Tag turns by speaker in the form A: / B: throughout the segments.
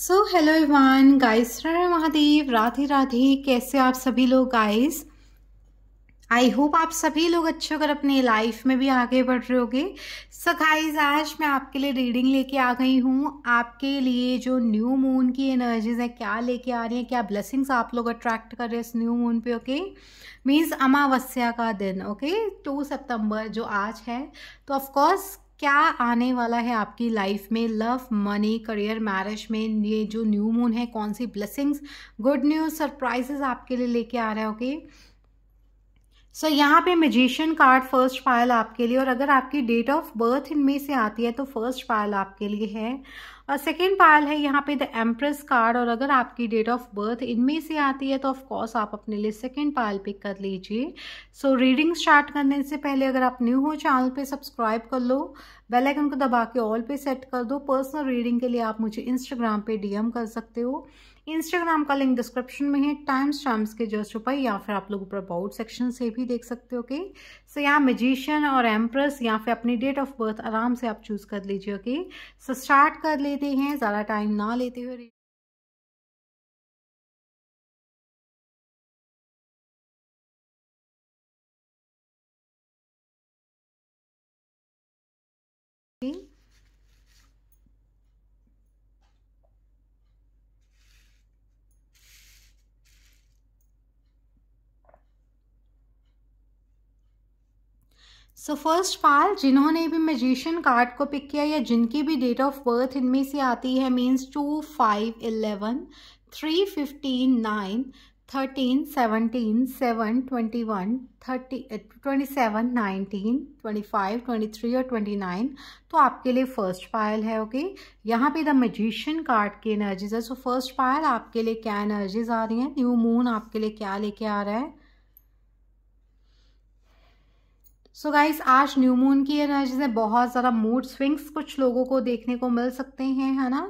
A: सो hello everyone guys Mahadev Radhe Radhe कैसे आप सभी लोग गाइस आई होप आप सभी लोग अच्छे होकर अपने लाइफ में भी आगे बढ़ रहे होगे सो गाइस आज मैं आपके लिए रीडिंग लेके आ गई हूँ आपके लिए जो न्यू मून की एनर्जीज है क्या लेके आ रही है क्या ब्लेसिंग्स आप लोग अट्रैक्ट कर रहे हैं इस न्यू मून पे ओके मीन्स अमावस्या का दिन ओके टू सितंबर जो आज है तो ऑफकोर्स क्या आने वाला है आपकी लाइफ में लव मनी करियर मैरिज में ये जो न्यू मून है कौन सी ब्लेसिंग्स गुड न्यूज़ सरप्राइजेस आपके लिए लेके आ रहे हैं ओके सो so, यहाँ पे मजिशियन कार्ड फर्स्ट फाइल आपके लिए और अगर आपकी डेट ऑफ बर्थ इनमें से आती है तो फर्स्ट फाइल आपके लिए है और सेकेंड पायल है यहाँ पे द एम्प्रेस कार्ड और अगर आपकी डेट ऑफ बर्थ इनमें से आती है तो ऑफकोर्स आप अपने लिए सेकेंड पायल पिक कर लीजिए सो रीडिंग स्टार्ट करने से पहले अगर आप न्यू हो चैनल पे सब्सक्राइब कर लो बेल आइकन को दबा के ऑल पे सेट कर दो पर्सनल रीडिंग के लिए आप मुझे इंस्टाग्राम पे डीएम कर सकते हो इंस्टाग्राम का लिंक डिस्क्रिप्शन में है टाइम्स टाइम्स के जस्ट ऊपर या फिर आप लोग ऊपर अबाउट सेक्शन से भी देख सकते हो ओके सो यहाँ मेजिशियन और एम्प्रेस या फिर अपनी डेट ऑफ बर्थ आराम से आप चूज़ कर लीजिए ओके सो स्टार्ट कर लेते हैं ज़्यादा टाइम ना लेते हुए सो फर्स्ट पाल जिन्होंने भी मैजिशियन कार्ड को पिक किया या जिनकी भी डेट ऑफ बर्थ इनमें से आती है means two five eleven three fifteen nine thirteen seventeen seven twenty one thirty twenty seven nineteen twenty five twenty three और ट्वेंटी नाइन तो आपके लिए फर्स्ट पायल है ओके okay? यहाँ पे द मजिशियन कार्ड की एनर्जीज है सो फर्स्ट पायल आपके लिए क्या एनर्जीज आ रही हैं न्यू मून आपके लिए क्या लेके आ रहा है सो so गाइस आज न्यू मून की एनर्जी से बहुत ज़्यादा मूड स्विंग्स कुछ लोगों को देखने को मिल सकते हैं है ना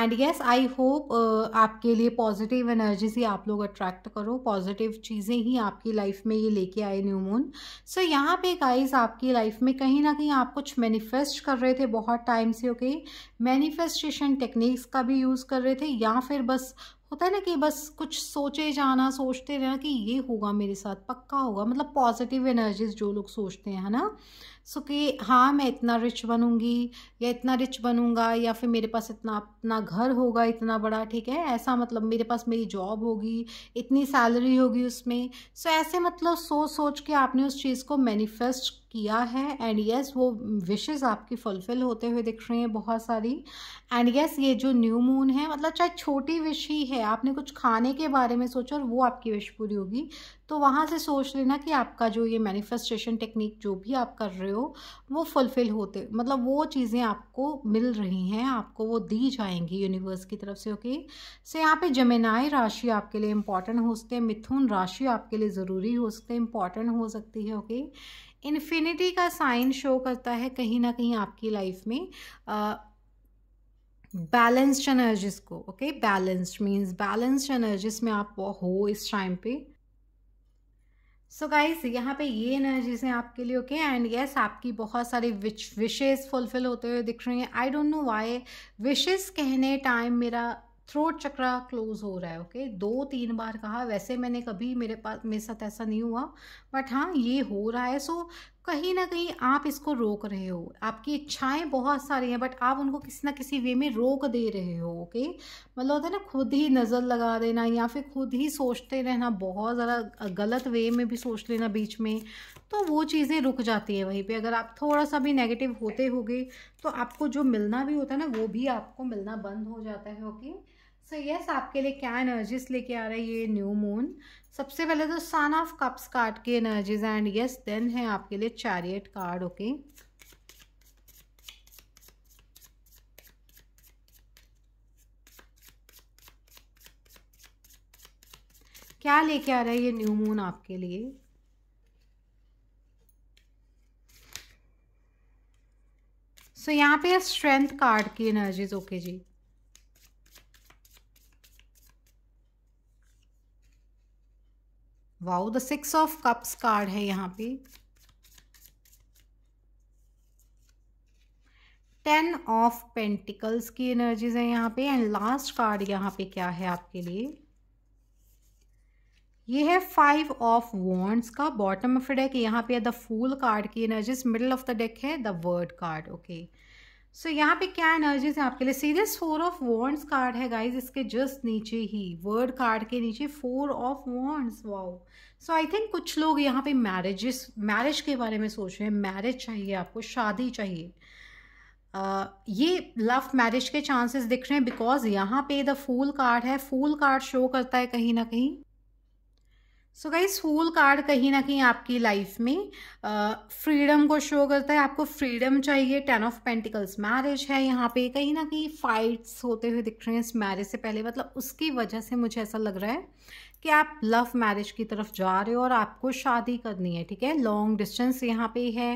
A: एंड येस आई होप आपके लिए पॉजिटिव एनर्जीज ही आप लोग अट्रैक्ट करो पॉजिटिव चीज़ें ही आपकी लाइफ में ये लेके आए न्यू मून सो यहाँ पे गाइस आपकी लाइफ में कहीं ना कहीं आप कुछ मैनिफेस्ट कर रहे थे बहुत टाइम से ओके मैनिफेस्टेशन टेक्निक्स का भी यूज़ कर रहे थे या फिर बस होता है ना कि बस कुछ सोचे जाना सोचते रहना कि ये होगा मेरे साथ पक्का होगा मतलब पॉजिटिव एनर्जीज जो लोग सोचते हैं है ना सो कि हाँ मैं इतना रिच बनूंगी या इतना रिच बनूंगा या फिर मेरे पास इतना अपना घर होगा इतना बड़ा ठीक है ऐसा मतलब मेरे पास मेरी जॉब होगी इतनी सैलरी होगी उसमें सो ऐसे मतलब सोच सोच के आपने उस चीज़ को मैनिफेस्ट किया है एंड यस yes, वो विशेस आपकी फुलफिल होते हुए दिख रही हैं बहुत सारी एंड यस yes, ये जो न्यू मून है मतलब चाहे छोटी विश ही है आपने कुछ खाने के बारे में सोचा और वो आपकी विश पूरी होगी तो वहाँ से सोच लेना कि आपका जो ये मैनिफेस्टेशन टेक्निक जो भी आप कर रहे हो वो फुलफिल होते मतलब वो चीज़ें आपको मिल रही हैं आपको वो दी जाएंगी यूनिवर्स की तरफ से ओके से यहाँ पे जमेनाई राशि आपके लिए इंपॉर्टेंट हो सकते हैं मिथुन राशि आपके लिए ज़रूरी हो सकते हैं इंपॉर्टेंट हो सकती है ओके इन्फिनिटी का साइन शो करता है कहीं ना कहीं आपकी लाइफ में बैलेंस्ड एनर्जीज को okay balanced means balanced energies में आप हो इस टाइम पे सो गाइस यहाँ पे ये एनर्जीज हैं आपके लिए ओके एंड यस आपकी बहुत सारी विच विशेज़ फुलफिल होते हुए दिख रही हैं I don't know why wishes कहने टाइम मेरा थ्रोट चक्रा क्लोज हो रहा है ओके okay? दो तीन बार कहा वैसे मैंने कभी मेरे पास मेरे साथ ऐसा नहीं हुआ बट हाँ ये हो रहा है सो कहीं ना कहीं आप इसको रोक रहे हो आपकी इच्छाएं बहुत सारी हैं बट आप उनको किसी ना किसी वे में रोक दे रहे हो ओके मतलब होता है ना खुद ही नज़र लगा देना या फिर खुद ही सोचते रहना बहुत ज़्यादा गलत वे में भी सोच लेना बीच में तो वो चीज़ें रुक जाती है वहीं पे अगर आप थोड़ा सा भी नेगेटिव होते होगे तो आपको जो मिलना भी होता है ना वो भी आपको मिलना बंद हो जाता है okay so so, yes yes, आपके लिए क्या एनर्जीज लेके आ रहा है ये न्यू मून सबसे पहले तो सन ऑफ कप्स कार्ड की एनर्जीज एंड यस देन है आपके लिए चैरियट कार्ड ओके क्या लेके आ रहा है ये न्यू मून आपके लिए सो so, यहाँ पे स्ट्रेंथ कार्ड की एनर्जीज ओके okay जी wow the six of cups card है यहाँ पे टेन ऑफ पेंटिकल्स की एनर्जीज है यहाँ पे एंड लास्ट कार्ड यहाँ पे क्या है आपके लिए ये है फाइव ऑफ वॉन्ट्स का बॉटम ऑफ डेक यहाँ पे द फूल कार्ड की energies middle of the deck है the world card okay okay. So so, यहाँ पे क्या एनर्जीज है आपके लिए serious four of wands card है गाइज इसके जस्ट नीचे ही वर्ड कार्ड के नीचे four of wands wow so I think कुछ लोग यहाँ पे मैरिजेस मैरिज के बारे में सोच रहे हैं मैरिज चाहिए आपको शादी चाहिए Uh, ये लव मैरिज के चांसेस दिख रहे हैं बिकॉज यहाँ पे द फूल कार्ड है फूल कार्ड शो करता है कहीं ना कहीं सो गाइस स्कूल कार्ड कहीं ना कहीं आपकी लाइफ में फ्रीडम को शो करता है आपको फ्रीडम चाहिए टेन ऑफ पेंटिकल्स मैरिज है यहाँ पे कहीं ना कहीं फाइट्स होते हुए दिख रहे हैं इस मैरिज से पहले मतलब उसकी वजह से मुझे ऐसा लग रहा है कि आप लव मैरिज की तरफ जा रहे हो और आपको शादी करनी है ठीक है लॉन्ग डिस्टेंस यहाँ पे है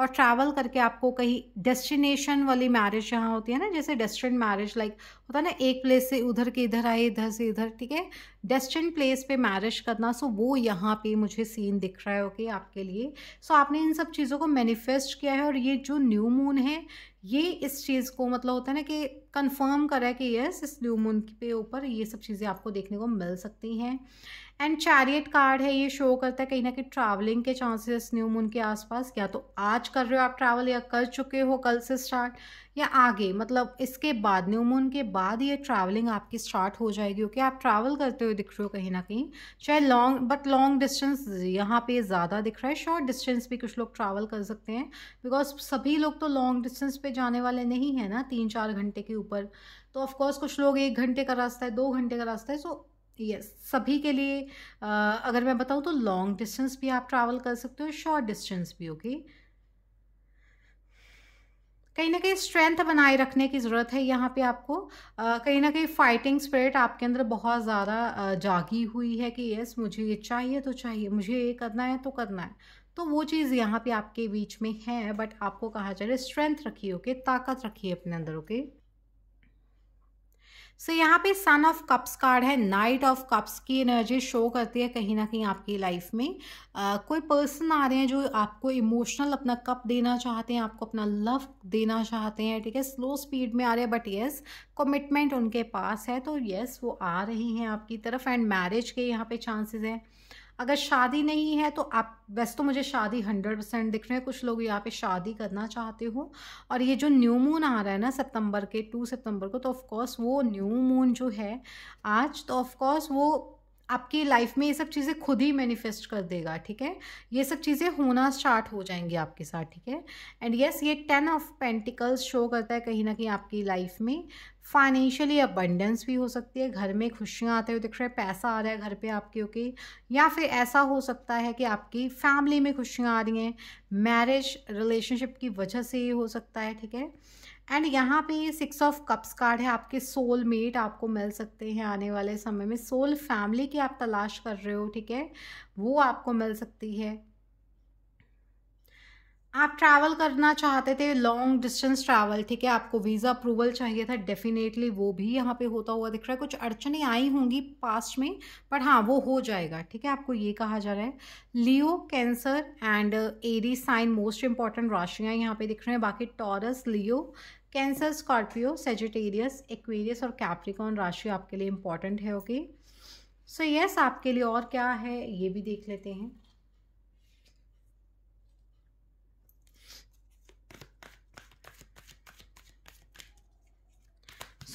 A: और ट्रैवल करके आपको कहीं डेस्टिनेशन वाली मैरिज यहाँ होती है ना जैसे डेस्टिन मैरिज लाइक होता है ना एक प्लेस से उधर के इधर आए इधर से इधर ठीक है डेस्टिन प्लेस पे मैरिज करना सो वो यहाँ पे मुझे सीन दिख रहा है ओके okay, आपके लिए सो आपने इन सब चीज़ों को मैनिफेस्ट किया है और ये जो न्यू मून है ये इस चीज़ को मतलब होता है ना कि कंफर्म करा है कि यस इस न्यू मून के ऊपर ये सब चीज़ें आपको देखने को मिल सकती हैं एंड चैरियट कार्ड है ये शो करता है कहीं ना कहीं ट्रैवलिंग के चांसेस न्यू मून के आसपास या तो आज कर रहे हो आप ट्रैवल या कर चुके हो कल से स्टार्ट या आगे मतलब इसके बाद न्यू मून के बाद ये ट्रैवलिंग आपकी स्टार्ट हो जाएगी ओके आप ट्रैवल करते हुए दिख रहे हो कहीं ना कहीं चाहे लॉन्ग बट लॉन्ग डिस्टेंस यहाँ पे ज़्यादा दिख रहा है शॉर्ट डिस्टेंस भी कुछ लोग ट्रैवल कर सकते हैं बिकॉज सभी लोग तो लॉन्ग डिस्टेंस पे जाने वाले नहीं हैं ना तीन चार घंटे के ऊपर तो ऑफकोर्स कुछ लोग एक घंटे का रास्ता है दो घंटे का रास्ता है सो यस सभी के लिए अगर मैं बताऊँ तो लॉन्ग डिस्टेंस भी आप ट्रैवल कर सकते हो शॉर्ट डिस्टेंस भी ओके कहीं ना कहीं स्ट्रेंथ बनाए रखने की ज़रूरत है यहाँ पे आपको कहीं ना कहीं फाइटिंग स्पिरिट आपके अंदर बहुत ज़्यादा जागी हुई है कि यस मुझे ये चाहिए तो चाहिए मुझे ये करना है तो करना है तो वो चीज़ यहाँ पे आपके बीच में है बट आपको कहा जा रहा है स्ट्रेंथ रखिए ओके ताकत रखिए अपने अंदर ओके सो so, यहाँ पे सन ऑफ कप्स कार्ड है नाइट ऑफ कप्स की एनर्जी शो करती है कहीं ना कहीं आपकी लाइफ में uh, कोई पर्सन आ रहे हैं जो आपको इमोशनल अपना कप देना चाहते हैं आपको अपना लव देना चाहते हैं ठीक है स्लो स्पीड में आ रहे हैं बट येस कमिटमेंट उनके पास है तो येस वो आ रही हैं आपकी तरफ एंड मैरिज के यहाँ पे चांसेस हैं अगर शादी नहीं है तो आप वैसे तो मुझे शादी हंड्रेड परसेंट दिख रहे हैं कुछ लोग यहाँ पे शादी करना चाहते हो और ये जो न्यू मून आ रहा है ना सितंबर के टू सितंबर को तो ऑफ़ कोर्स वो न्यू मून जो है आज तो ऑफ़ कोर्स वो आपकी लाइफ में ये सब चीज़ें खुद ही मैनिफेस्ट कर देगा ठीक है ये सब चीज़ें होना स्टार्ट हो जाएंगी आपके साथ ठीक है एंड यस ये टेन ऑफ पेंटिकल्स शो करता है कहीं ना कहीं आपकी लाइफ में फाइनेंशियली अबंडेंस भी हो सकती है घर में खुशियाँ आते हुए दिख रहे हैं पैसा आ रहा है घर पे आपके ओके या फिर ऐसा हो सकता है कि आपकी फैमिली में खुशियाँ आ रही हैं मैरिज रिलेशनशिप की वजह से ये हो सकता है ठीक है एंड यहाँ पे सिक्स ऑफ कप्स कार्ड है आपके सोल मेट आपको मिल सकते हैं आने वाले समय में सोल फैमिली की आप तलाश कर रहे हो ठीक है वो आपको मिल सकती है आप ट्रैवल करना चाहते थे लॉन्ग डिस्टेंस ट्रैवल ठीक है आपको वीज़ा अप्रूवल चाहिए था डेफिनेटली वो भी यहाँ पे होता हुआ दिख रहा है कुछ अड़चने आई होंगी पास्ट में पर हाँ वो हो जाएगा ठीक है आपको ये कहा जा रहा है Leo Cancer and Aries sign most important राशियाँ यहाँ पे दिख रहे हैं बाकी Taurus Leo Cancer Scorpio Sagittarius Aquarius और कैप्रिकॉन राशि आपके लिए इंपॉर्टेंट है ओके सो यस आपके लिए और क्या है ये भी देख लेते हैं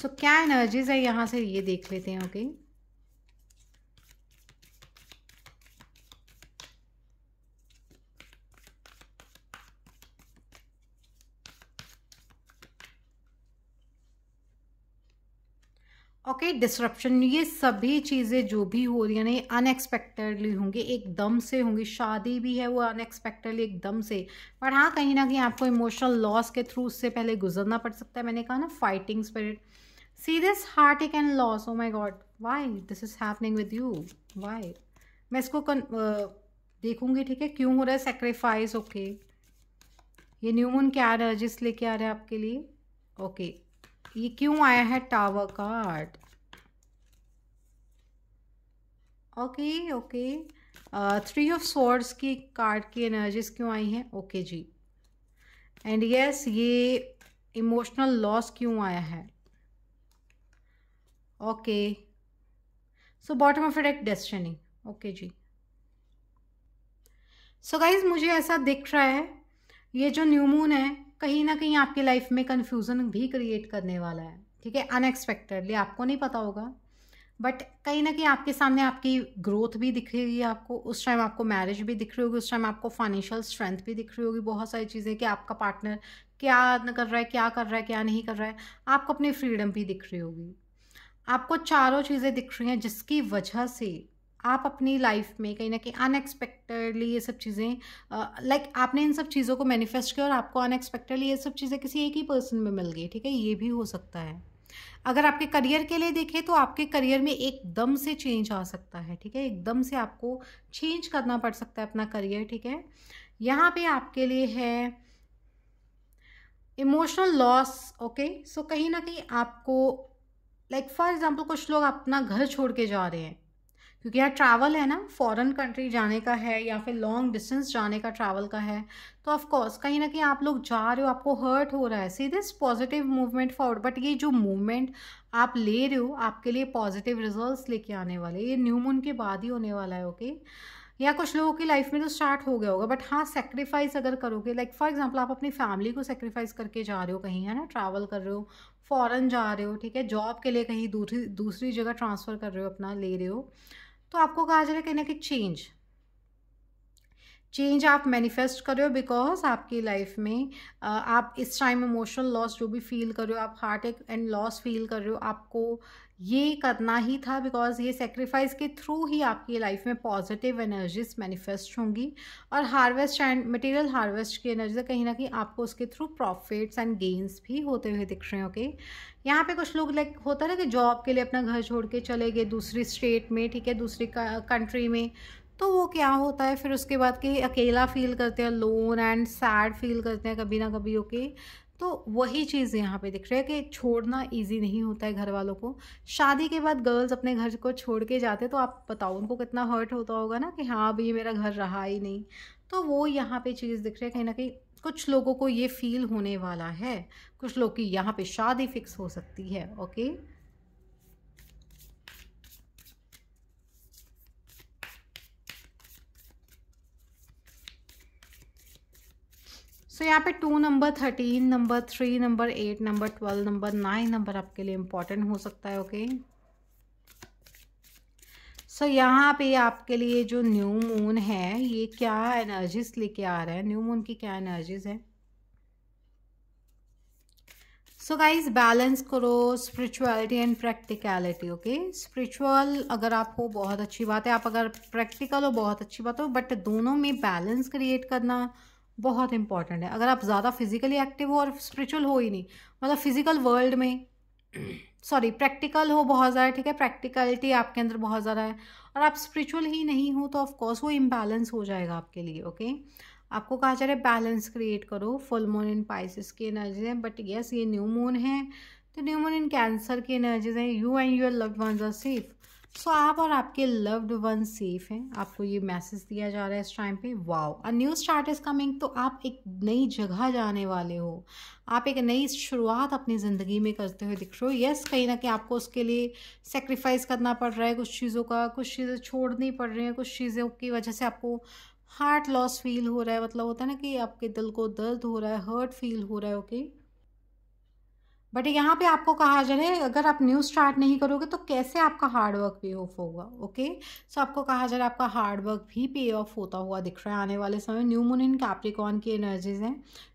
A: सो so, क्या एनर्जीज है यहाँ से ये देख लेते हैं ओके okay? ओके okay, ये सभी चीज़ें जो भी हो रही है ना ये अनएक्सपेक्टेडली होंगे एकदम से होंगी शादी भी है वो अनएक्सपेक्टेडली एकदम से पर हाँ कहीं ना कहीं आपको इमोशनल लॉस के थ्रू उससे पहले गुजरना पड़ सकता है मैंने कहा ना fighting spirit see this heartache and loss oh my god why this is happening with you why मैं इसको कन, uh, देखूंगी ठीक है क्यों हो रहा है सेक्रीफाइस ओके okay. ये न्यू मून क्या एनर्जिस लेके आ रहे हैं आपके लिए ओके okay. ये क्यों आया है tower card okay okay three of swords की कार्ड की एनर्जीज क्यों आई हैं ओके okay, जी एंड यस yes, ये इमोशनल लॉस क्यों आया है okay so bottom of it destiny okay जी सो so गाइज मुझे ऐसा दिख रहा है ये जो न्यू मून है कहीं ना कहीं आपकी लाइफ में कन्फ्यूज़न भी क्रिएट करने वाला है ठीक है अनएक्सपेक्टेडली आपको नहीं पता होगा बट कहीं ना कहीं आपके सामने आपकी ग्रोथ भी दिखेगी आपको उस टाइम आपको मैरिज भी दिख रही होगी उस टाइम आपको फाइनेंशियल स्ट्रेंथ भी दिख रही होगी बहुत सारी चीज़ें कि आपका पार्टनर क्या कर रहा है क्या कर रहा है क्या नहीं कर रहा है आपको अपनी फ्रीडम भी दिख रही होगी आपको चारों चीज़ें दिख रही हैं जिसकी वजह से आप अपनी लाइफ में कहीं ना कहीं अनएक्सपेक्टेडली ये सब चीज़ें लाइक आपने इन सब चीज़ों को मैनिफेस्ट किया और आपको अनएक्सपेक्टेडली ये सब चीज़ें किसी एक ही पर्सन में मिल गई ठीक है ये भी हो सकता है अगर आपके करियर के लिए देखें तो आपके करियर में एकदम से चेंज आ सकता है ठीक है एकदम से आपको चेंज करना पड़ सकता है अपना करियर ठीक है यहाँ पे आपके लिए है इमोशनल लॉस ओके सो कहीं ना कहीं आपको लाइक फॉर एग्ज़ाम्पल कुछ लोग अपना घर छोड़ के जा रहे हैं क्योंकि यहाँ ट्रैवल है ना फॉरेन कंट्री जाने का है या फिर लॉन्ग डिस्टेंस जाने का ट्रैवल का है तो ऑफ कोर्स कहीं ना कहीं आप लोग जा रहे हो आपको हर्ट हो रहा है see this positive movement forward but ये जो मूवमेंट आप ले रहे हो आपके लिए पॉजिटिव रिजल्ट्स लेके आने वाले ये न्यू मून के बाद ही होने वाला है ओके okay? या कुछ लोगों की लाइफ में तो स्टार्ट हो गया होगा बट हाँ सेक्रीफाइस अगर करोगे लाइक फॉर एग्जांपल आप अपनी फैमिली को सेक्रीफाइस करके जा रहे हो कहीं है ना ट्रैवल कर रहे हो फ़ॉरन जा रहे हो ठीक है जॉब के लिए कहीं दूसरी दूसरी जगह ट्रांसफ़र कर रहे हो अपना ले रहे हो तो आपको कहा जा रहा है कहीं ना कहीं चेंज चेंज आप मैनिफेस्ट कर रहे हो बिकॉज आपकी लाइफ में आप इस टाइम इमोशनल लॉस जो भी फील कर रहे हो आप हार्ट एक एंड लॉस फील कर रहे हो आपको ये करना ही था बिकॉज ये सेक्रीफाइस के थ्रू ही आपकी लाइफ में पॉजिटिव एनर्जीज मैनिफेस्ट होंगी और हार्वेस्ट एंड मटेरियल हार्वेस्ट की एनर्जी कहीं ना कहीं आपको उसके थ्रू प्रॉफिट्स एंड गेन्स भी होते हुए दिख रहे हैं ओके okay? यहाँ पे कुछ लोग लाइक होता है ना कि जॉब के लिए अपना घर छोड़ के चले गए दूसरी स्टेट में ठीक है दूसरी कंट्री में तो वो क्या होता है फिर उसके बाद कि अकेला फील करते हैं लोन एंड सैड फील करते हैं कभी ना कभी ओके तो वही चीज़ यहाँ पे दिख रही है कि छोड़ना इजी नहीं होता है घर वालों को शादी के बाद गर्ल्स अपने घर को छोड़ के जाते तो आप बताओ उनको कितना हर्ट होता होगा ना कि हाँ अभी मेरा घर रहा ही नहीं तो वो यहाँ पे चीज़ दिख रही है कहीं ना कहीं कुछ लोगों को ये फील होने वाला है कुछ लोग की यहाँ पे शादी फिक्स हो सकती है ओके सो यहाँ पे two number thirteen number three number eight number twelve number nine number आपके लिए इम्पॉर्टेंट हो सकता है ओके सो यहाँ पे आपके लिए जो न्यू मून है ये क्या एनर्जीज लेके आ रहा है न्यू मून की क्या एनर्जीज है सो गाइज बैलेंस करो spirituality and practicality okay spiritual अगर आप हो बहुत अच्छी बात है आप अगर प्रैक्टिकल हो बहुत अच्छी बात हो बट दोनों में बैलेंस क्रिएट करना बहुत इंपॉर्टेंट है अगर आप ज़्यादा फिजिकली एक्टिव हो और स्पिरिचुअल हो ही नहीं मतलब फिजिकल वर्ल्ड में सॉरी प्रैक्टिकल हो बहुत ज़्यादा ठीक है प्रैक्टिकलिटी आपके अंदर बहुत ज़्यादा है और आप स्पिरिचुअल ही नहीं हो तो ऑफकोर्स वो इम्बैलेंस हो जाएगा आपके लिए ओके okay? आपको कहा जा रहा है बैलेंस क्रिएट करो फुल मून इन पाइसिस की एनर्जीज हैं बट येस ये न्यू मून है तो न्यू मून इन कैंसर की एनर्जीज हैं you and your love one are safe so so, आप और आपके लव्ड वन सेफ हैं आपको ये मैसेज दिया जा रहा है इस टाइम पे wow a new start is coming तो आप एक नई जगह जाने वाले हो आप एक नई शुरुआत अपनी ज़िंदगी में करते हुए दिख रहे हो यस कहीं ना कहीं आपको उसके लिए सेक्रीफाइस करना पड़ रहा है कुछ चीज़ों का कुछ चीज़ें छोड़नी पड़ रही हैं कुछ चीज़ों की वजह से आपको हार्ट लॉस फील हो रहा है मतलब होता है ना कि आपके दिल को दर्द हो रहा है हर्ट फील हो रहा है ओके okay? बट यहाँ पे आपको कहा जा रहा है अगर आप न्यू स्टार्ट नहीं करोगे तो कैसे आपका हार्डवर्क पे ऑफ होगा ओके सो आपको कहा जा रहा है आपका हार्डवर्क भी पे ऑफ होता हुआ दिख रहा है आने वाले समय न्यू मून इन कैप्रिकॉन की एनर्जीज हैं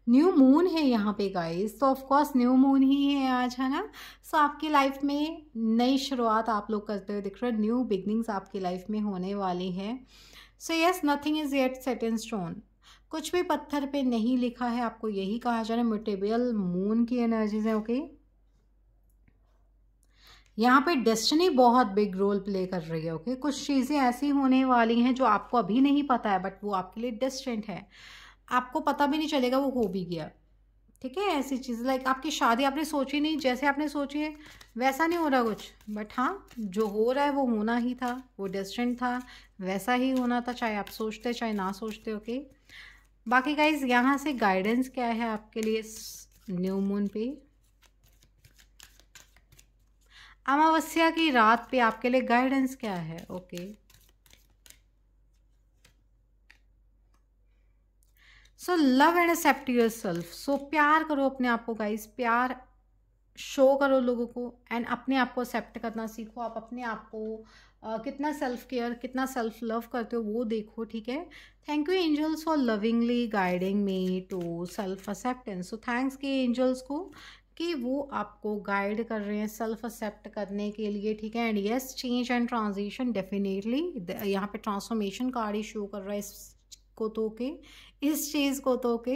A: न्यू मून है यहाँ पे गाइस तो ऑफकोर्स न्यू मून ही है आज है ना सो so, आपकी लाइफ में नई शुरुआत आप लोग करते हुए दिख रहे हैं न्यू बिगनिंग्स आपकी लाइफ में होने वाली है so yes nothing is yet set in stone कुछ भी पत्थर पे नहीं लिखा है आपको यही कहा जा रहा है म्यूटेबल मून की एनर्जीज है ओके यहाँ पे डेस्टिनी बहुत बिग रोल प्ले कर रही है ओके कुछ चीज़ें ऐसी होने वाली हैं जो आपको अभी नहीं पता है बट वो आपके लिए डेस्टेंट है आपको पता भी नहीं चलेगा वो हो भी गया ठीक है ऐसी चीज़ लाइक आपकी शादी आपने सोची नहीं जैसे आपने सोची है वैसा नहीं हो रहा कुछ बट हाँ जो हो रहा है वो होना ही था वो डेस्टेंट था वैसा ही होना था चाहे आप सोचते चाहे ना सोचते ओके okay? बाकी गाइज यहाँ से गाइडेंस क्या है आपके लिए न्यू मून पे अमावस्या की रात पे आपके लिए गाइडेंस क्या है okay so love and accept yourself so प्यार करो अपने आप को गाइज प्यार शो करो लोगों को एंड अपने आप को एक्सेप्ट करना सीखो आप अपने आप को uh, कितना सेल्फ केयर कितना सेल्फ लव करते हो वो देखो ठीक है thank you angels for lovingly guiding me to self acceptance so thanks के एंजल्स को कि वो आपको गाइड कर रहे हैं सेल्फ एक्सेप्ट करने के लिए ठीक है and yes change and transition definitely यहाँ पे ट्रांसफॉर्मेशन कार्ड ही शो कर रहा है इसको तो के इस चीज़ को तो ओके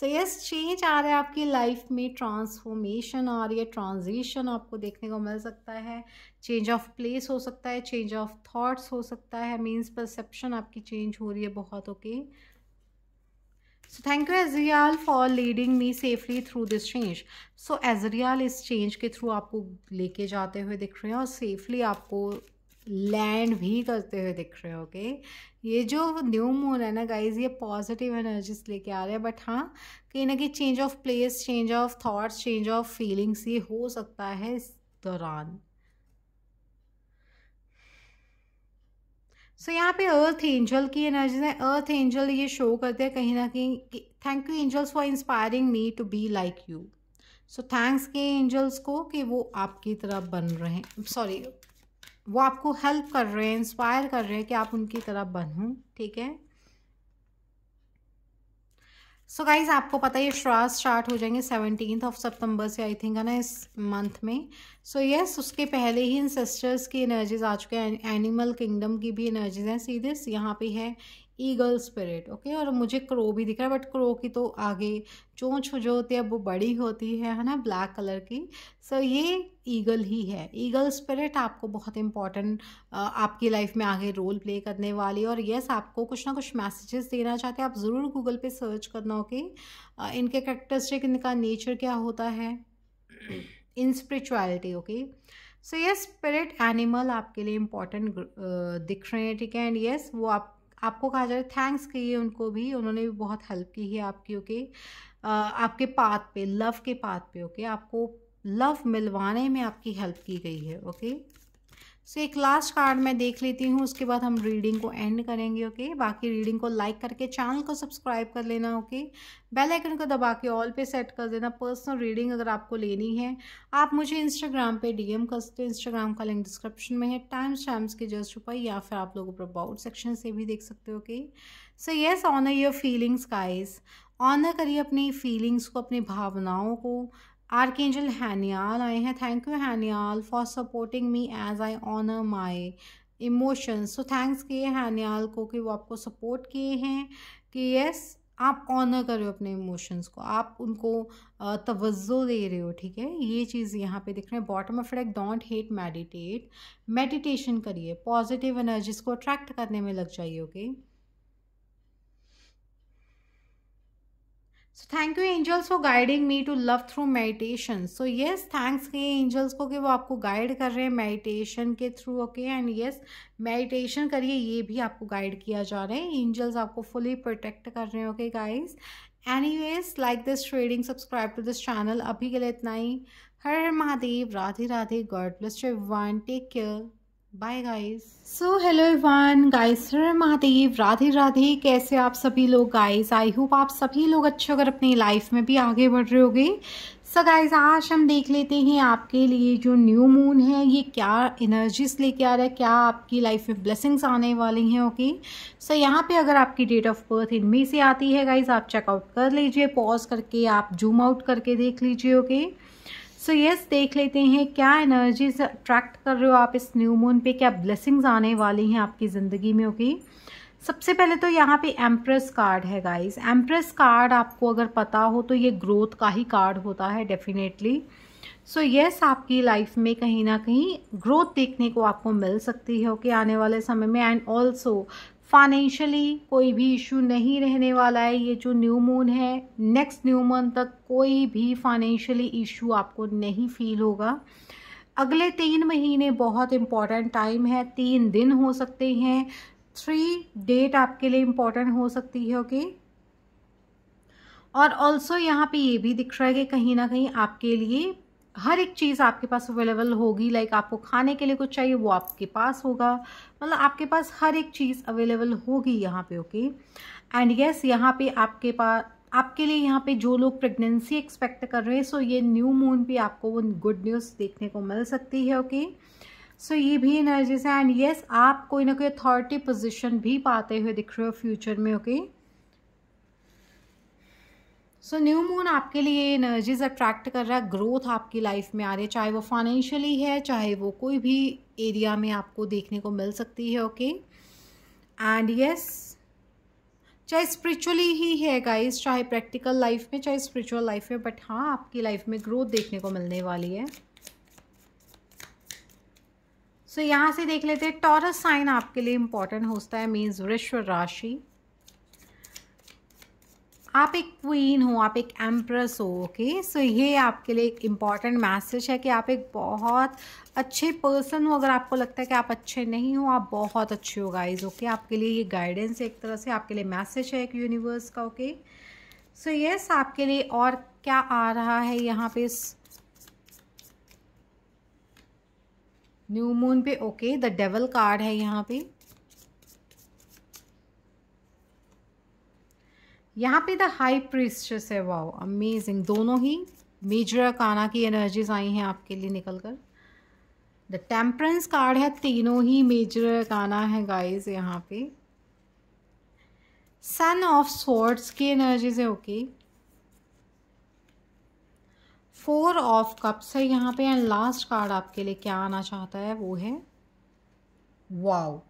A: सो यस चेंज आ रहा है आपकी लाइफ में ट्रांसफॉर्मेशन आ रही है ट्रांजिशन आपको देखने को मिल सकता है चेंज ऑफ प्लेस हो सकता है चेंज ऑफ थॉट्स हो सकता है मीन्स परसेप्शन आपकी चेंज हो रही है बहुत okay so thank you Azrael for leading me safely through this change so Azrael इस चेंज के थ्रू आपको लेके जाते हुए दिख रहे हैं और सेफली आपको लैंड भी करते हुए दिख रहे गे ये जो न्यू मून है ना गाइज ये पॉजिटिव एनर्जीज लेके आ रहे हैं बट हाँ कहीं ना कहीं change of place change of thoughts change of feelings ये हो सकता है इस दौरान सो so, यहाँ पे अर्थ एंजल की एनर्जीज है अर्थ एंजल ये शो करते हैं कहीं ना कहीं thank you angels for inspiring me to be like you so thanks के एंजल्स को कि वो आपकी तरह बन रहे हैं सॉरी वो आपको हेल्प कर रहे हैं इंस्पायर कर रहे हैं कि आप उनकी तरह बनू ठीक है सो so गाइज आपको पता है श्रास स्टार्ट हो जाएंगे सेवनटीन ऑफ सितंबर से आई थिंक है ना इस मंथ में सो so, यस yes, उसके पहले ही इन सिस्टर्स की एनर्जीज आ चुके हैं एनिमल किंगडम की भी एनर्जीज हैं सीधे यहाँ पे है ईगल स्पिरिट ओके और मुझे क्रो भी दिख रहा है बट क्रो की तो आगे चोंच जो होती है वो बड़ी होती है है ना ब्लैक कलर की सो so, ये ईगल ही है ईगल स्पिरिट आपको बहुत इंपॉर्टेंट आपकी लाइफ में आगे रोल प्ले करने वाली और यस आपको कुछ ना कुछ मैसेजेस देना चाहते हैं आप ज़रूर गूगल पे सर्च करना ओके okay? इनके करेक्टरिस्टिक इनका नेचर क्या होता है in spirituality okay so yes spirit animal आपके लिए इम्पॉर्टेंट दिख रहे हैं ठीक है एंड यस yes, वो आप आपको कहा जा रहा है थैंक्स कहिए उनको भी उन्होंने भी बहुत हेल्प की है आपकी ओके आपके पाथ पे लव के पाथ पे ओके आपको लव मिलवाने में आपकी हेल्प की गई है ओके सो एक लास्ट कार्ड मैं देख लेती हूँ उसके बाद हम रीडिंग को एंड करेंगे ओके okay? बाकी रीडिंग को लाइक करके चैनल को सब्सक्राइब कर लेना ओके बेल आइकन को दबा के ऑल पे सेट कर देना पर्सनल रीडिंग अगर आपको लेनी है आप मुझे इंस्टाग्राम पे डीएम कर सकते हो इंस्टाग्राम का लिंक डिस्क्रिप्शन में है टाइम्स टाइम्स के जस्ट ऊपर या फिर आप लोग ऊपर अबाउट सेक्शन से भी देख सकते हो okay so yes honour your feelings काइज ऑनर करिए अपनी फीलिंग्स को अपनी भावनाओं को एंजल हैनियाल आए हैं thank you Haniel for supporting me as I honour my emotions so thanks किए हैनियाल को कि वो आपको सपोर्ट किए हैं कि यस आप ऑनर कर रहे हो अपने इमोशंस को आप उनको तवज्जो दे रहे हो ठीक है ये चीज़ यहाँ पे दिख रहे हैं bottom of deck don't hate meditate meditation करिए पॉजिटिव एनर्जीज को अट्रैक्ट करने में लग जाइए okay okay? So thank you angels for guiding me to love through meditation so yes thanks के एंजल्स को कि वो आपको गाइड कर रहे हैं मेडिटेशन के through okay and yes meditation करिए ये भी आपको गाइड किया जा रहा है एंजल्स आपको फुली प्रोटेक्ट कर रहे हैं okay guys anyways like this trading subscribe to this channel अभी के लिए इतना ही Har Har Mahadev Radhe Radhe God bless you one take care bye guys so hello everyone guys Har Mahadev Radhe Radhe कैसे आप सभी लोग गाइस आई होप आप सभी लोग अच्छे अगर अपनी लाइफ में भी आगे बढ़ रहे होगे सो गाइस आज हम देख लेते हैं आपके लिए जो न्यू मून है ये क्या एनर्जीज लेके आ रहा है क्या आपकी लाइफ में ब्लेसिंग्स आने वाली हैं ओके सो यहाँ पे अगर आपकी डेट ऑफ बर्थ इनमें से आती है गाइस आप चेकआउट कर लीजिए पॉज करके आप जूम आउट करके देख लीजिए ओके okay? सो यस देख लेते हैं क्या एनर्जीज अट्रैक्ट कर रहे हो आप इस न्यू मून पे क्या ब्लेसिंग्स आने वाली हैं आपकी ज़िंदगी में ओके सबसे पहले तो यहाँ पे एम्प्रेस कार्ड है गाइस एम्प्रेस कार्ड आपको अगर पता हो तो ये ग्रोथ का ही कार्ड होता है डेफिनेटली सो यस आपकी लाइफ में कहीं ना कहीं ग्रोथ देखने को आपको मिल सकती है ओके okay, आने वाले समय में एंड ऑल्सो फाइनेंशियली कोई भी इशू नहीं रहने वाला है ये जो न्यू मून है नेक्स्ट न्यू मून तक कोई भी फाइनेंशियली इशू आपको नहीं फील होगा अगले तीन महीने बहुत इम्पॉर्टेंट टाइम है तीन दिन हो सकते हैं थ्री डेट आपके लिए इम्पॉर्टेंट हो सकती है ओके okay? और ऑल्सो यहाँ पे ये भी दिख रहा है कि कहीं ना कहीं आपके लिए हर एक चीज़ आपके पास अवेलेबल होगी लाइक आपको खाने के लिए कुछ चाहिए वो आपके पास होगा मतलब आपके पास हर एक चीज़ अवेलेबल होगी यहाँ पे ओके एंड यस यहाँ पे आपके पास आपके लिए यहाँ पे जो लोग प्रेगनेंसी एक्सपेक्ट कर रहे हैं सो ये न्यू मून भी आपको वो गुड न्यूज़ देखने को मिल सकती है ओके सो ये भी एनर्जीज है एंड यस आप कोई ना कोई अथॉरिटी पोजिशन भी पाते हुए दिख रहे हो फ्यूचर में okay okay? So new moon आपके लिए एनर्जीज अट्रैक्ट कर रहा है ग्रोथ आपकी लाइफ में आ रही है चाहे वो फाइनेंशियली है चाहे वो कोई भी एरिया में आपको देखने को मिल सकती है ओके एंड यस चाहे स्पिरिचुअली ही है गाइस चाहे प्रैक्टिकल लाइफ में चाहे स्पिरिचुअल लाइफ में बट हाँ आपकी लाइफ में ग्रोथ देखने को मिलने वाली है सो so, यहाँ से देख लेते हैं टॉरस साइन आपके लिए इम्पॉर्टेंट होता है मीन्स वृश्व राशि आप एक क्वीन हो आप एक एम्प्रेस हो ओके okay? सो so, ये आपके लिए एक इम्पॉर्टेंट मैसेज है कि आप एक बहुत अच्छे पर्सन हो अगर आपको लगता है कि आप अच्छे नहीं हो आप बहुत अच्छे हो गाइज ओके okay? आपके लिए ये गाइडेंस है एक तरह से आपके लिए मैसेज है एक यूनिवर्स का ओके सो यस आपके लिए और क्या आ रहा है यहाँ पे इस न्यू मून पे ओके द डेवल कार्ड है यहाँ पे यहाँ पे द हाई प्रिस्टेस है वाओ अमेजिंग दोनों ही मेजर काना की एनर्जीज आई हैं आपके लिए निकल कर द टेम्परेंस कार्ड है तीनों ही मेजर काना है गाइज यहाँ पे सन ऑफ स्वॉर्ड्स की एनर्जीज है ओके फोर ऑफ कप्स है यहाँ पे एंड लास्ट कार्ड आपके लिए क्या आना चाहता है वो है वाओ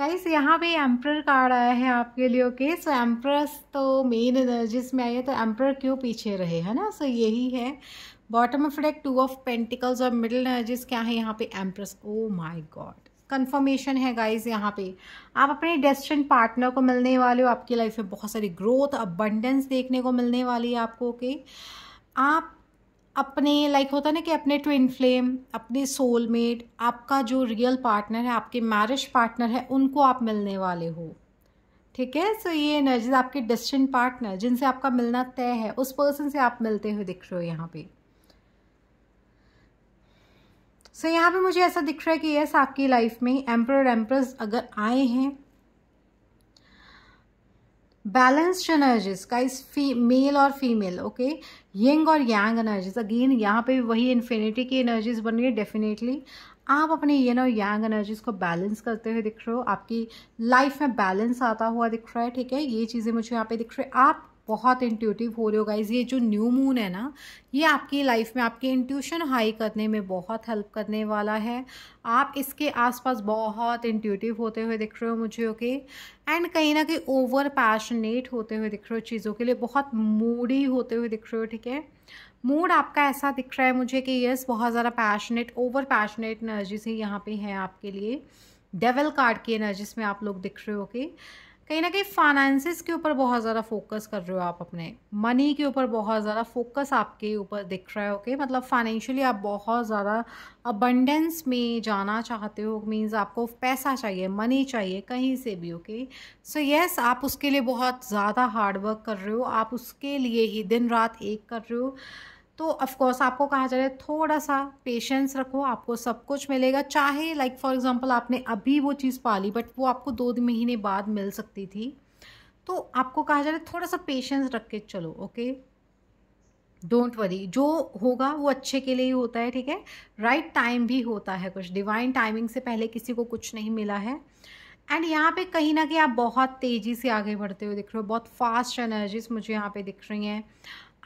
A: गाइस यहाँ पे एम्प्रर कार्ड आया है आपके लिए ओके सो एम्प्रस तो मेन एनर्जीज में आई है तो एम्प्रर क्यों पीछे रहे है ना सो so, यही है bottom of deck two of pentacles और मिडिल एनर्जीज क्या है यहाँ पे empress oh my god confirmation है गाइज यहाँ पे आप अपने डेस्टिन पार्टनर को मिलने वाले हो आपकी लाइफ में बहुत सारी ग्रोथ अबंडेंस देखने को मिलने वाली है आपको ओके okay? आप अपने लाइक होता है ना कि अपने ट्विन फ्लेम अपने सोलमेट आपका जो रियल पार्टनर है आपके मैरिज पार्टनर है उनको आप मिलने वाले हो ठीक है सो ये एनर्जीज आपके डेस्टिन पार्टनर जिनसे आपका मिलना तय है उस पर्सन से आप मिलते हुए दिख रहे हो यहाँ पे सो so, यहाँ पे मुझे ऐसा दिख रहा है कि यस आपकी लाइफ में एम्पर एम्प्रस अगर आए हैं बैलेंस्ड एनर्जीज का इस फी मेल और फीमेल ओके okay? यंग और यांग एनर्जीज अगेन यहाँ पे भी वही इन्फिनिटी की एनर्जीज बन रही है डेफिनेटली आप अपने यन और यांग एनर्जीज को बैलेंस करते हुए दिख रहे हो आपकी लाइफ में बैलेंस आता हुआ दिख रहा है ठीक है ये चीज़ें मुझे यहाँ पे दिख रही है आप बहुत इंट्यूटिव हो रहे हो गाइज़ ये जो न्यू मून है ना ये आपकी लाइफ में आपके इंट्यूशन हाई करने में बहुत हेल्प करने वाला है आप इसके आसपास बहुत इंट्यूटिव होते हुए दिख रहे हो मुझे ओके एंड कहीं ना कहीं ओवर पैशनेट होते हुए दिख रहे हो चीज़ों के लिए बहुत मूडी होते हुए दिख रहे हो ठीक है मूड आपका ऐसा दिख रहा है मुझे कि यस बहुत ज़्यादा पैशनेट ओवर पैशनेट एनर्जी से यहाँ पे है आपके लिए डेवल कार्ड की एनर्जी में आप लोग दिख रहे हो ओके कहीं ना कहीं फाइनेंसिस के ऊपर बहुत ज़्यादा फोकस कर रहे हो आप अपने मनी के ऊपर बहुत ज़्यादा फोकस आपके ऊपर दिख रहा है ओके okay? मतलब फाइनेंशियली आप बहुत ज़्यादा अबंडेंस में जाना चाहते हो मीन्स आपको पैसा चाहिए मनी चाहिए कहीं से भी ओके सो यस आप उसके लिए बहुत ज़्यादा हार्डवर्क कर रहे हो आप उसके लिए ही दिन रात एक कर रहे हो तो ऑफ़ आपको कहा जा रहा है थोड़ा सा पेशेंस रखो आपको सब कुछ मिलेगा चाहे लाइक फॉर एग्जांपल आपने अभी वो चीज़ पाली बट वो आपको दो महीने बाद मिल सकती थी तो आपको कहा जा रहा है थोड़ा सा पेशेंस रख के चलो ओके डोंट वरी जो होगा वो अच्छे के लिए ही होता है ठीक है राइट right टाइम भी होता है कुछ डिवाइन टाइमिंग से पहले किसी को कुछ नहीं मिला है एंड यहाँ पे कहीं ना कहीं आप बहुत तेज़ी से आगे बढ़ते हुए दिख रहे हो बहुत फास्ट एनर्जीज मुझे यहाँ पे दिख रही हैं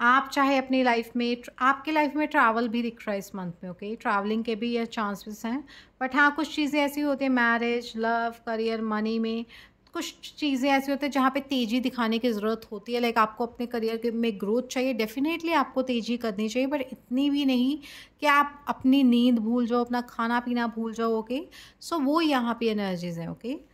A: आप चाहे अपनी लाइफ में आपके लाइफ में ट्रैवल भी दिख रहा है इस मंथ में ओके okay? ट्रैवलिंग के भी यह चांसेस हैं बट हाँ कुछ चीज़ें ऐसी होती हैं मैरिज लव करियर मनी में कुछ चीज़ें ऐसी होती हैं जहाँ पे तेज़ी दिखाने की ज़रूरत होती है लाइक आपको अपने करियर में ग्रोथ चाहिए डेफिनेटली आपको तेज़ी करनी चाहिए बट इतनी भी नहीं कि आप अपनी नींद भूल जाओ अपना खाना पीना भूल जाओ ओके सो वो यहाँ पे एनर्जीज हैं okay okay?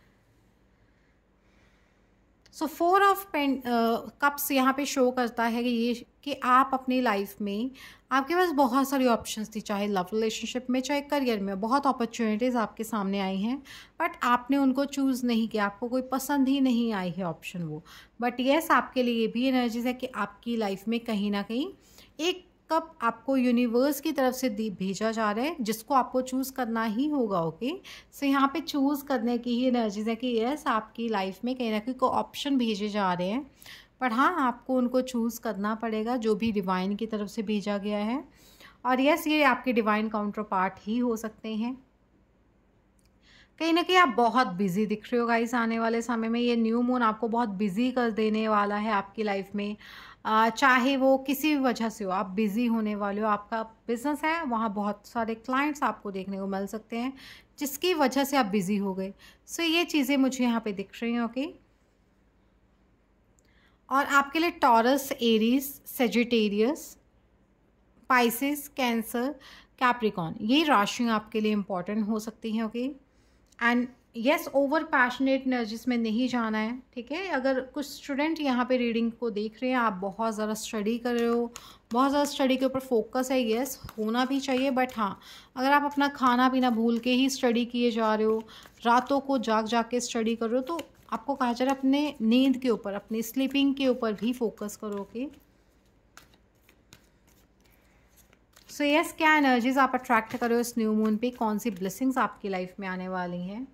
A: So four of pen cups यहाँ पे शो करता है कि ये कि आप अपनी लाइफ में आपके पास बहुत सारी ऑप्शंस थी चाहे लव रिलेशनशिप में चाहे करियर में बहुत अपॉर्चुनिटीज़ आपके सामने आई हैं बट आपने उनको चूज़ नहीं किया आपको कोई पसंद ही नहीं आई है ऑप्शन वो बट येस yes, आपके लिए ये भी एनर्जीज है कि आपकी लाइफ में कहीं ना कहीं एक कप आपको यूनिवर्स की तरफ से भेजा जा रहा है जिसको आपको चूज़ करना ही होगा ओके सो यहाँ पे चूज़ करने की ही एनर्जीज है कि यस आपकी लाइफ में कहीं ना कहीं कोई ऑप्शन भेजे जा रहे हैं पर हाँ आपको उनको चूज़ करना पड़ेगा जो भी डिवाइन की तरफ से भेजा गया है और यस ये आपके डिवाइन काउंटर पार्ट ही हो सकते हैं कहीं ना कहीं आप बहुत बिजी दिख रहे हो गाइस आने वाले समय में ये न्यू मून आपको बहुत बिजी कर देने वाला है आपकी लाइफ में चाहे वो किसी भी वजह से हो आप बिज़ी होने वाले हो आपका बिज़नेस है वहाँ बहुत सारे क्लाइंट्स आपको देखने को मिल सकते हैं जिसकी वजह से आप बिज़ी हो गए सो ये चीज़ें मुझे यहाँ पे दिख रही हैं ओके और आपके लिए Taurus Aries Sagittarius Pisces Cancer Capricorn ये राशियाँ आपके लिए इम्पॉर्टेंट हो सकती हैं okay and yes over passionate जिसमें नहीं जाना है ठीक है अगर कुछ स्टूडेंट यहाँ पे रीडिंग को देख रहे हैं आप बहुत ज़्यादा स्टडी कर रहे हो बहुत ज़्यादा स्टडी के ऊपर फोकस है येस yes, होना भी चाहिए बट हाँ अगर आप अपना खाना पीना भूल के ही स्टडी किए जा रहे हो रातों को जाग जाग के स्टडी कर रहे हो तो आपको कहा जा रहा है अपने नींद के ऊपर अपने स्लीपिंग के ऊपर भी फोकस करो करोगे सो यस क्या एनर्जीज आप अट्रैक्ट करो इस न्यू मून पे कौन सी ब्लेसिंग्स आपकी लाइफ में आने वाली हैं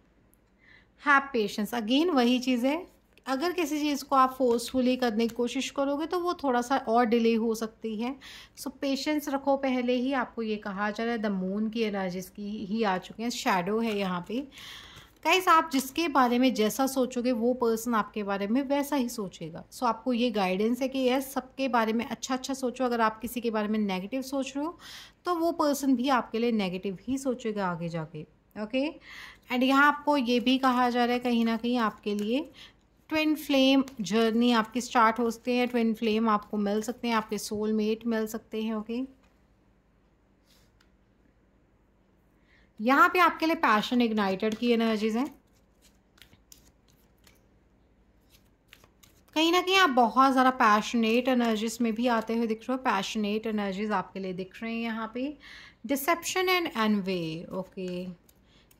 A: हैव पेशेंस अगेन वही चीज़ है अगर किसी चीज़ को आप फोर्सफुली करने की कोशिश करोगे तो वो थोड़ा सा और डिले हो सकती है सो so, पेशेंस रखो पहले ही आपको ये कहा जा रहा है द मून की एनर्जीज की ही आ चुके हैं शेडो है यहाँ पे कैस आप जिसके बारे में जैसा सोचोगे वो पर्सन आपके बारे में वैसा ही सोचेगा सो so, आपको ये गाइडेंस है कि यस सबके बारे में अच्छा अच्छा सोचो अगर आप किसी के बारे में नेगेटिव सोच रहे हो तो वो पर्सन भी आपके लिए नेगेटिव ही सोचेगा आगे जाके ओके okay? एंड यहाँ आपको ये भी कहा जा रहा है कहीं ना कहीं आपके लिए ट्विन फ्लेम जर्नी आपकी स्टार्ट हो सकती है ट्विन फ्लेम आपको मिल सकते हैं आपके सोलमेट मिल सकते हैं ओके okay? यहाँ पे आपके लिए पैशन इग्नाइटेड की एनर्जीज हैं कहीं ना कहीं आप बहुत ज़्यादा पैशनेट एनर्जीज में भी आते हुए दिख रहे हो पैशनेट एनर्जीज आपके लिए दिख रहे हैं यहाँ पे डिसेप्शन एंड एनवे ओके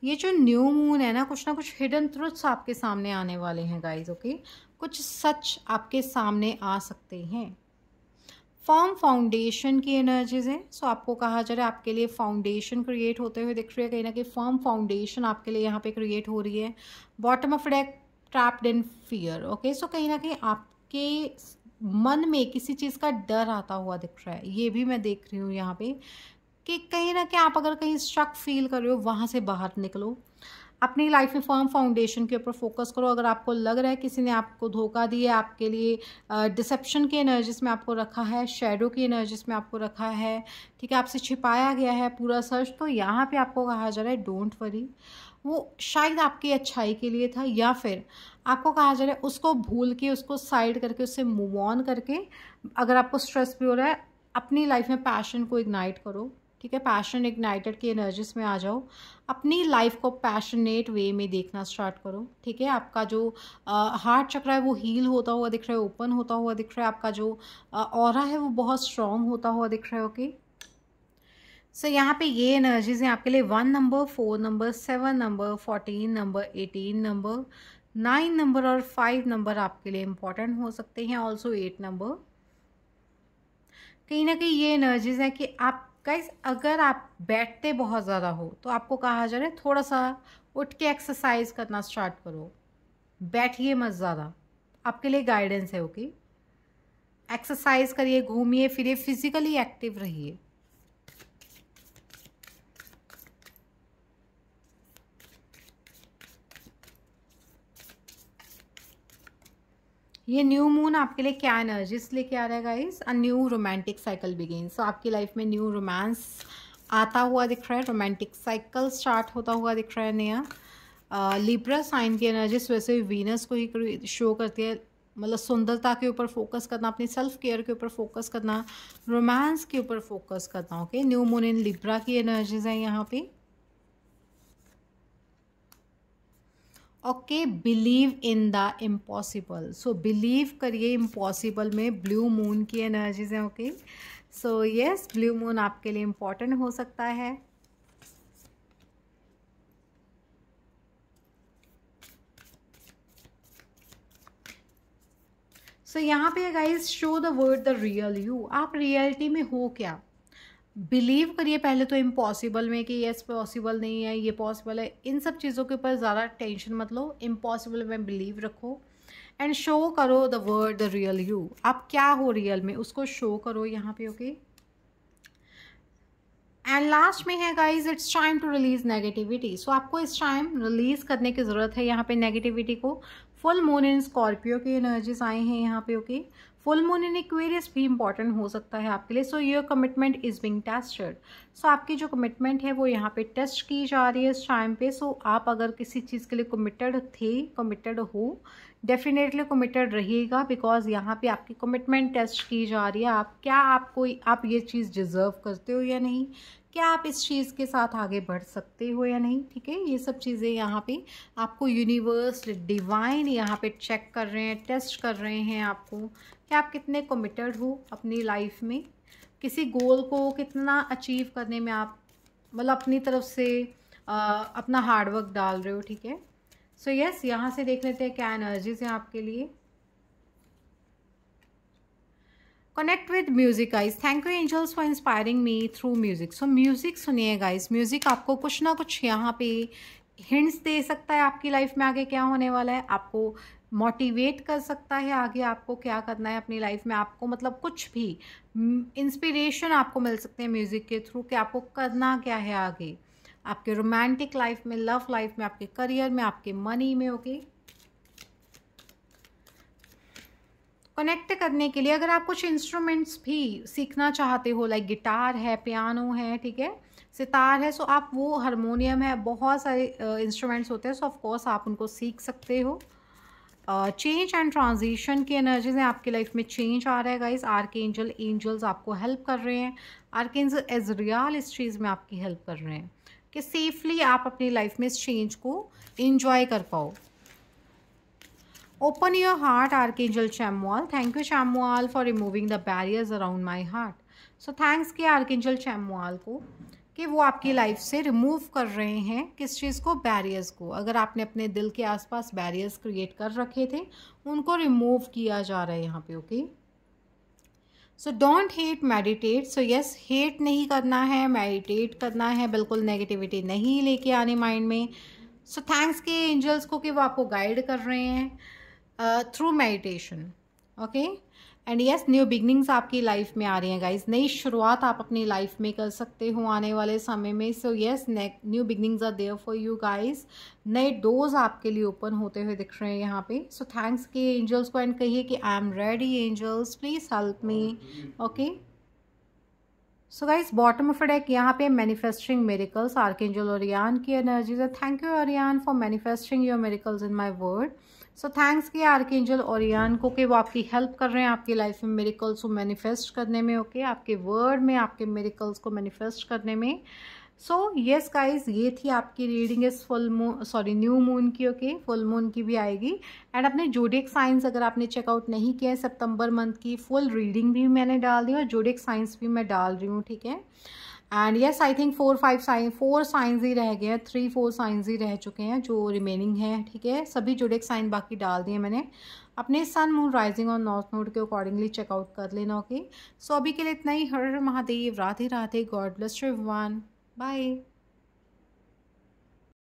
A: ये जो न्यू मून है ना कुछ ना कुछ हिडन ट्रुथ्स आपके सामने आने वाले हैं गाइज ओके कुछ सच आपके सामने आ सकते हैं फॉर्म फाउंडेशन की एनर्जीज हैं सो आपको कहा जा रहा है आपके लिए फाउंडेशन क्रिएट होते हुए दिख रही है कहीं ना कहीं फॉर्म फाउंडेशन आपके लिए यहाँ पे क्रिएट हो रही है bottom of deck trapped in fear okay so कहीं ना कहीं आपके मन में किसी चीज़ का डर आता हुआ दिख रहा है ये भी मैं देख रही हूँ यहाँ पे कि कहीं ना कहीं आप अगर कहीं स्ट्रक फील कर रहे हो वहाँ से बाहर निकलो अपनी लाइफ में फर्म फाउंडेशन के ऊपर फोकस करो अगर आपको लग रहा है किसी ने आपको धोखा दिया आपके लिए डिसेप्शन की एनर्जीज में आपको रखा है शेडो की एनर्जीज में आपको रखा है ठीक है आपसे छिपाया गया है पूरा सर्च तो यहाँ पे आपको कहा जा रहा है डोंट वरी वो शायद आपकी अच्छाई के लिए था या फिर आपको कहा जा रहा है उसको भूल के उसको साइड करके उससे मूव ऑन करके अगर आपको स्ट्रेस भी हो रहा है अपनी लाइफ में पैशन को इग्नाइट करो ठीक है पैशन इग्नाइटेड की एनर्जीज में आ जाओ अपनी लाइफ को पैशनेट वे में देखना स्टार्ट करो ठीक है आपका जो हार्ट चक्र है वो हील होता हुआ दिख रहा है ओपन होता हुआ दिख रहा है आपका जो और है वो बहुत स्ट्रांग होता हुआ दिख रहा है ओके सो so, यहाँ पे ये एनर्जीज हैं आपके लिए one number four number seven number fourteen number eighteen number nine number और फाइव नंबर आपके लिए इम्पॉर्टेंट हो सकते हैं ऑल्सो एट नंबर कहीं ना कहीं ये एनर्जीज है कि आप गाइज अगर आप बैठते बहुत ज़्यादा हो तो आपको कहा जा रहा है थोड़ा सा उठ के एक्सरसाइज करना स्टार्ट करो बैठिए मत ज़्यादा आपके लिए गाइडेंस है ओके एक्सरसाइज करिए घूमिए फिरिए फिजिकली एक्टिव रहिए ये न्यू मून आपके लिए क्या एनर्जीज लेके आ रहा है guys a new romantic cycle begin so आपकी लाइफ में न्यू रोमांस आता हुआ दिख रहा है रोमांटिक साइकिल स्टार्ट होता हुआ दिख रहा है नया लिब्रा साइन की एनर्जीज वैसे भी वीनस को ही शो करती है मतलब सुंदरता के ऊपर फोकस करना अपनी सेल्फ केयर के ऊपर फोकस करना रोमांस के ऊपर फोकस करना okay new moon in Libra की एनर्जीज हैं यहाँ पे okay believe in the impossible so believe करिए इम्पॉसिबल में ब्लू मून की एनर्जीज हैं okay so yes blue moon आपके लिए इम्पॉर्टेंट हो सकता है सो so, यहाँ पे guys show the world the real you आप रियलिटी में हो क्या बिलीव करिए पहले तो इम्पॉसिबल में कि यस पॉसिबल नहीं है ये पॉसिबल है इन सब चीज़ों के ऊपर ज़्यादा टेंशन मत लो इम्पॉसिबल में बिलीव रखो एंड शो करो the world the real you आप क्या हो रियल में उसको शो करो यहाँ पे ओके एंड लास्ट में है guys it's time to release negativity so आपको इस टाइम रिलीज करने की ज़रूरत है यहाँ पे नेगेटिविटी को फुल मून इन स्कॉर्पियो की एनर्जीज आए हैं यहाँ पे okay okay? Full moon in Aquarius भी इंपॉर्टेंट हो सकता है आपके लिए so your commitment is being tested so आपकी जो कमिटमेंट है वो यहाँ पे टेस्ट की जा रही है इस टाइम पे सो so, आप अगर किसी चीज़ के लिए कमिटेड थे कमिटेड हो डेफिनेटली कमिटेड रहिएगा बिकॉज यहाँ पे आपकी कमिटमेंट टेस्ट की जा रही है आप क्या आप कोई आप ये चीज़ डिज़र्व करते हो या नहीं क्या आप इस चीज़ के साथ आगे बढ़ सकते हो या नहीं ठीक है ये सब चीज़ें यहाँ पे आपको यूनिवर्स डिवाइन यहाँ पे चेक कर रहे हैं टेस्ट कर रहे हैं आपको कि आप कितने कमिटेड हो अपनी लाइफ में किसी गोल को कितना अचीव करने में आप मतलब अपनी तरफ से आ, अपना हार्डवर्क डाल रहे हो ठीक है सो यस यहाँ से देख लेते हैं क्या एनर्जीज हैं आपके लिए connect with music guys thank you angels for inspiring me through music so music सुनिए गाइज म्यूजिक आपको कुछ ना कुछ यहाँ पे हिंट्स दे सकता है आपकी लाइफ में आगे क्या होने वाला है आपको मोटिवेट कर सकता है आगे आपको क्या करना है अपनी लाइफ में आपको मतलब कुछ भी इंस्पिरेशन आपको मिल सकते हैं म्यूज़िक के थ्रू कि आपको करना क्या है आगे आपके रोमांटिक लाइफ में लव लाइफ में आपके करियर में आपके मनी में ओके okay? कनेक्ट करने के लिए अगर आप कुछ इंस्ट्रूमेंट्स भी सीखना चाहते हो लाइक गिटार है पियानो है ठीक है सितार है सो आप वो हारमोनियम है बहुत सारे इंस्ट्रूमेंट्स uh, होते हैं सो ऑफकोर्स आप उनको सीख सकते हो चेंज एंड ट्रांजिशन की एनर्जीज हैं आपकी लाइफ में चेंज आ रहा है गाइज आर्क एंजल एंजल्स आपको हेल्प कर रहे हैं आर्क एंजल एज रियल इस चीज़ में आपकी हेल्प कर रहे हैं कि सेफली आप अपनी लाइफ में इस चेंज को इंजॉय कर पाओ Open your heart, Archangel Chamuel. Thank you, Chamuel, for removing the barriers around my heart. So, thanks के Archangel Chamuel को कि वो आपकी लाइफ से रिमूव कर रहे हैं किस चीज़ को बैरियर्स को अगर आपने अपने दिल के आसपास बैरियर्स क्रिएट कर रखे थे उनको रिमूव किया जा रहा है यहाँ पे okay so don't hate meditate so yes hate नहीं करना है मेडिटेट करना है बिल्कुल नेगेटिविटी नहीं लेके आने माइंड में सो थैंक्स के एंजल्स को कि वो आपको गाइड कर रहे हैं through meditation okay and yes new beginnings आपकी लाइफ में आ रही हैं गाइज नई शुरुआत आप अपनी लाइफ में कर सकते हो आने वाले समय में so yes new beginnings are there for you guys नए डोज आपके लिए ओपन होते हुए दिख रहे हैं यहाँ पे सो थैंक्स के एंजल्स को एंड कहिए कि I am ready angels please help me okay so guys bottom of deck यहाँ पे मैनिफेस्टिंग मेरिकल्स आर्क एंजल और की energies thank you Orion for manifesting your miracles in my world so thanks किया archangel Orion को कि वो आपकी help कर रहे हैं आपकी लाइफ में मेरिकल्स को मैनिफेस्ट करने में ओके okay? आपके वर्ड में आपके मेरिकल्स को मैनिफेस्ट करने में सो येस गाइज ये थी आपकी रीडिंग इस full moon sorry new moon की ओके फुल मून की भी आएगी एंड अपने जोडिक साइंस अगर आपने चेकआउट नहीं किया है सितंबर मंथ की फुल रीडिंग भी मैंने डाल दी और जोडिक साइंस भी मैं डाल रही हूँ ठीक है and yes I think four five sign four signs ही रह गए हैं थ्री फोर साइंस ही रह चुके हैं जो रिमेनिंग है ठीक है सभी जुड़े साइन बाकी डाल दिए मैंने अपने सन मून राइजिंग और नॉर्थ नोड के अकॉर्डिंगली चेकआउट कर लेना ओके सो अभी के लिए इतना ही Har Mahadev Radhe Radhe God bless one bye